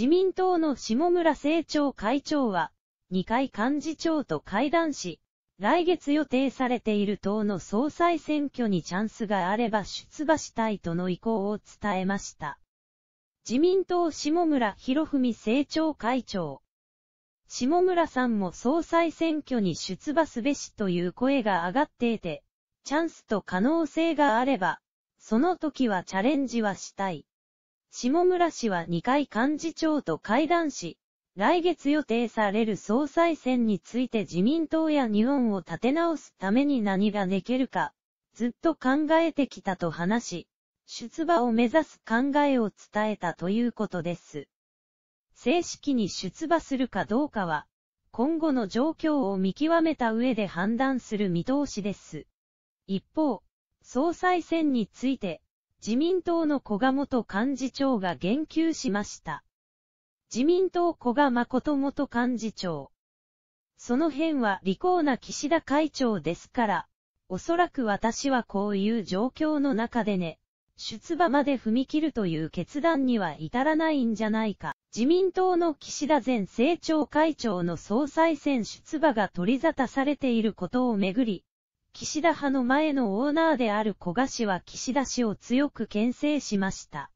自民党の下村政調会長は、二階幹事長と会談し、来月予定されている党の総裁選挙にチャンスがあれば出馬したいとの意向を伝えました。自民党下村博文政調会長。下村さんも総裁選挙に出馬すべしという声が上がっていて、チャンスと可能性があれば、その時はチャレンジはしたい。下村氏は2回幹事長と会談し、来月予定される総裁選について自民党や日本を立て直すために何ができるか、ずっと考えてきたと話し、出馬を目指す考えを伝えたということです。正式に出馬するかどうかは、今後の状況を見極めた上で判断する見通しです。一方、総裁選について、自民党の小賀元幹事長が言及しました。自民党小賀誠元幹事長。その辺は利口な岸田会長ですから、おそらく私はこういう状況の中でね、出馬まで踏み切るという決断には至らないんじゃないか。自民党の岸田前政調会長の総裁選出馬が取り沙汰されていることをめぐり、岸田派の前のオーナーである小賀氏は岸田氏を強く牽制しました。